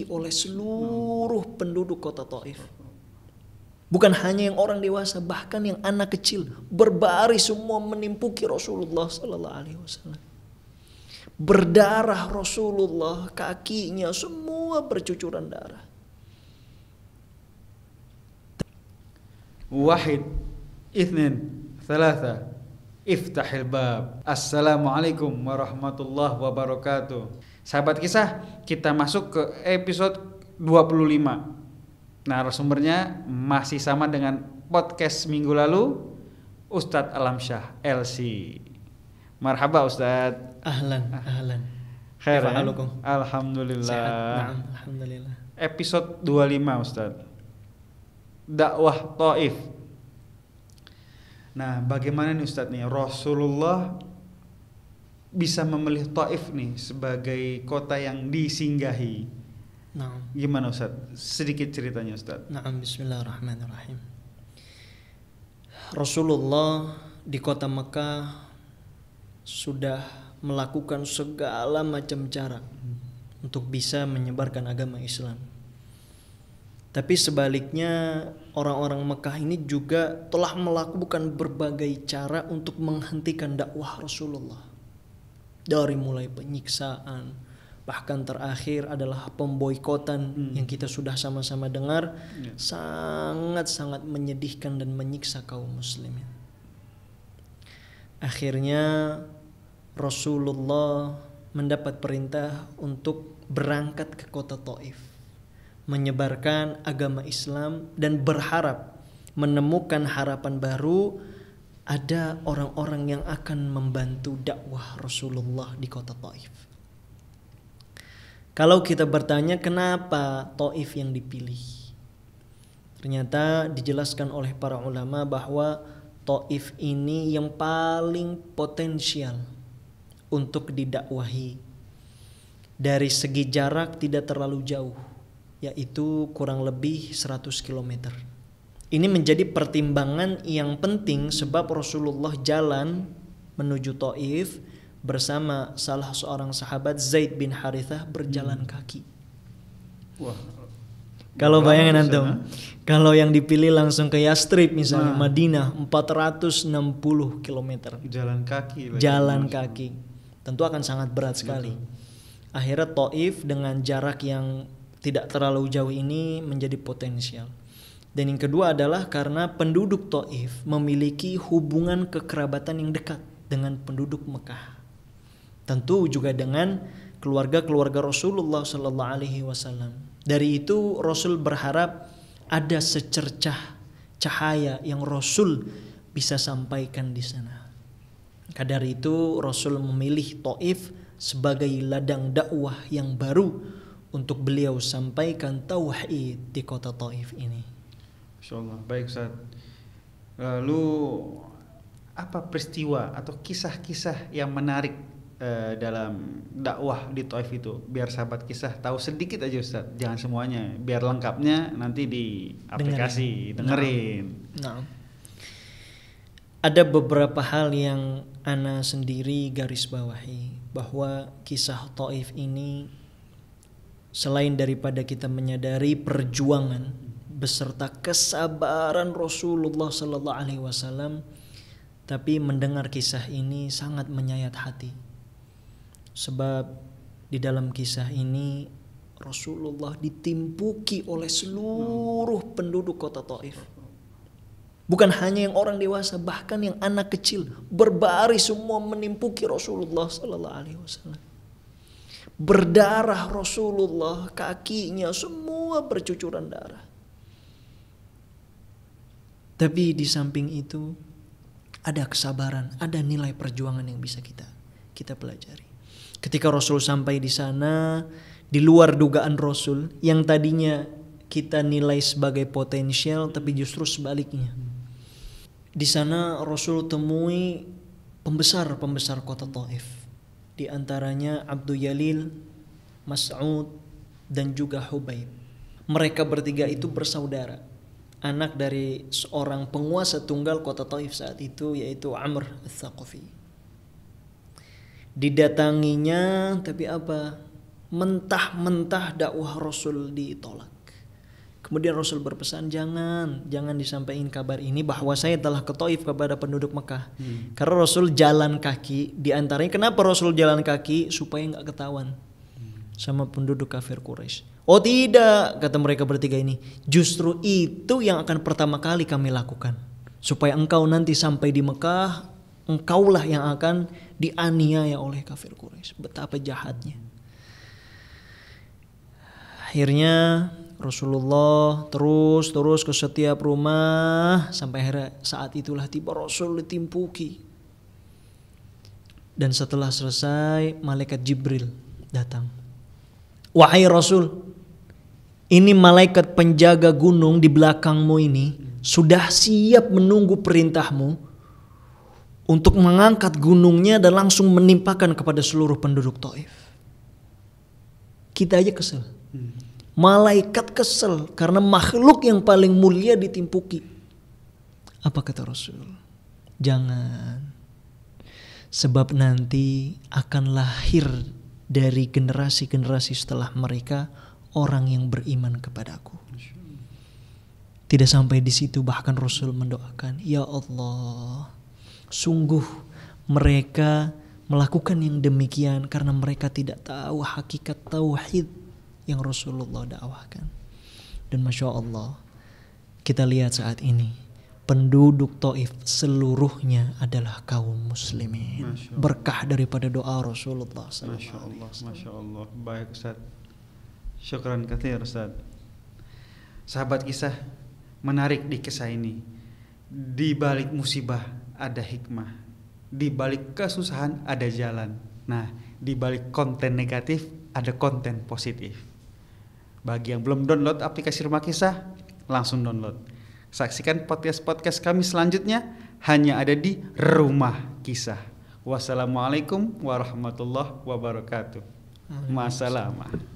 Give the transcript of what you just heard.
dimiliki oleh seluruh penduduk kota Taif. Hmm. Bukan hanya yang orang dewasa, bahkan yang anak kecil berbaris semua menimpuki Rasulullah Sallallahu Alaihi Wasallam. Berdarah Rasulullah, kakinya semua bercucuran darah. Wahid, Ithnin, Thalatha, Iftahil bab. Assalamualaikum warahmatullahi wabarakatuh. Sahabat kisah, kita masuk ke episode 25. Narasumbernya masih sama dengan podcast minggu lalu, Ustadz Alamsyah LC. Marhaba Ustadz. Ahlan, ahlan. Khair. Ya? Alhamdulillah. Sehat, alhamdulillah. Episode 25 Ustadz. Dakwah Taif Nah, bagaimana nih Ustadz nih Rasulullah bisa memilih Taif nih sebagai kota yang disinggahi. Nah. Gimana Ustadz? Sedikit ceritanya Ustadz. Nah, Bismillahirrahmanirrahim. Rasulullah di kota Mekah sudah melakukan segala macam cara hmm. untuk bisa menyebarkan agama Islam tapi sebaliknya orang-orang Mekah ini juga telah melakukan berbagai cara untuk menghentikan dakwah Rasulullah. Dari mulai penyiksaan, bahkan terakhir adalah pemboikotan hmm. yang kita sudah sama-sama dengar ya. sangat-sangat yeah. menyedihkan dan menyiksa kaum muslimin. Akhirnya Rasulullah mendapat perintah untuk berangkat ke kota Taif menyebarkan agama Islam dan berharap menemukan harapan baru ada orang-orang yang akan membantu dakwah Rasulullah di kota Taif. Kalau kita bertanya kenapa Taif yang dipilih? Ternyata dijelaskan oleh para ulama bahwa Taif ini yang paling potensial untuk didakwahi. Dari segi jarak tidak terlalu jauh yaitu kurang lebih 100 km. Ini menjadi pertimbangan yang penting sebab Rasulullah jalan menuju Taif bersama salah seorang sahabat Zaid bin Harithah berjalan hmm. kaki. Wah. Kalau bayangin antum, kalau yang dipilih langsung ke Yastrib misalnya nah. Madinah 460 km. Jalan kaki. Jalan kaki. Tentu akan sangat berat sekali. Betul. Akhirnya Taif dengan jarak yang tidak terlalu jauh ini menjadi potensial. Dan yang kedua adalah karena penduduk Taif memiliki hubungan kekerabatan yang dekat dengan penduduk Mekah. Tentu juga dengan keluarga-keluarga Rasulullah Sallallahu Alaihi Wasallam. Dari itu Rasul berharap ada secercah cahaya yang Rasul bisa sampaikan di sana. Kadar itu Rasul memilih Taif sebagai ladang dakwah yang baru untuk beliau sampaikan tauhid di kota Taif ini. Insyaallah. Baik Ustaz. Lalu apa peristiwa atau kisah-kisah yang menarik eh, dalam dakwah di Taif itu? Biar sahabat kisah tahu sedikit aja Ustaz, jangan semuanya. Biar lengkapnya nanti di aplikasi dengerin. nah. Ada beberapa hal yang ana sendiri garis bawahi bahwa kisah Taif ini selain daripada kita menyadari perjuangan beserta kesabaran Rasulullah Sallallahu Alaihi Wasallam, tapi mendengar kisah ini sangat menyayat hati, sebab di dalam kisah ini Rasulullah ditimpuki oleh seluruh penduduk kota Taif. Bukan hanya yang orang dewasa, bahkan yang anak kecil berbaris semua menimpuki Rasulullah Sallallahu Alaihi Wasallam. Berdarah Rasulullah, kakinya semua bercucuran darah. Tapi di samping itu ada kesabaran, ada nilai perjuangan yang bisa kita kita pelajari. Ketika Rasul sampai di sana, di luar dugaan Rasul yang tadinya kita nilai sebagai potensial tapi justru sebaliknya. Di sana Rasul temui pembesar-pembesar kota Taif di antaranya Abdul Yalil, Mas'ud, dan juga Hubaib. Mereka bertiga itu bersaudara, anak dari seorang penguasa tunggal kota Taif saat itu yaitu Amr Al-Thaqafi. Didatanginya tapi apa? Mentah-mentah dakwah Rasul ditolak. Kemudian Rasul berpesan jangan jangan disampaikan kabar ini bahwa saya telah ke Taif kepada penduduk Mekah. Hmm. Karena Rasul jalan kaki di antaranya kenapa Rasul jalan kaki supaya nggak ketahuan hmm. sama penduduk kafir Quraisy. Oh tidak, kata mereka bertiga ini. Justru itu yang akan pertama kali kami lakukan. Supaya engkau nanti sampai di Mekah, engkaulah yang akan dianiaya oleh kafir Quraisy. Betapa jahatnya. Akhirnya Rasulullah terus terus ke setiap rumah sampai akhirnya saat itulah tiba Rasul ditimpuki. Dan setelah selesai malaikat Jibril datang. Wahai Rasul, ini malaikat penjaga gunung di belakangmu ini sudah siap menunggu perintahmu untuk mengangkat gunungnya dan langsung menimpakan kepada seluruh penduduk Taif. Kita aja kesel. Hmm Malaikat kesel karena makhluk yang paling mulia ditimpuki. Apa kata Rasul? Jangan. Sebab nanti akan lahir dari generasi-generasi setelah mereka orang yang beriman kepadaku. Tidak sampai di situ bahkan Rasul mendoakan, "Ya Allah, sungguh mereka melakukan yang demikian karena mereka tidak tahu hakikat tauhid." yang Rasulullah dakwahkan. Dan Masya Allah, kita lihat saat ini, penduduk Taif seluruhnya adalah kaum muslimin. Berkah daripada doa Rasulullah SAW. Masya Allah, Masya Allah. Baik Ustaz. Syukran kathir Ustaz. Sahabat kisah, menarik di kisah ini. Di balik musibah ada hikmah. Di balik kesusahan ada jalan. Nah, di balik konten negatif ada konten positif. Bagi yang belum download aplikasi Rumah Kisah, langsung download. Saksikan podcast-podcast kami selanjutnya hanya ada di Rumah Kisah. Wassalamualaikum warahmatullahi wabarakatuh. Masalah.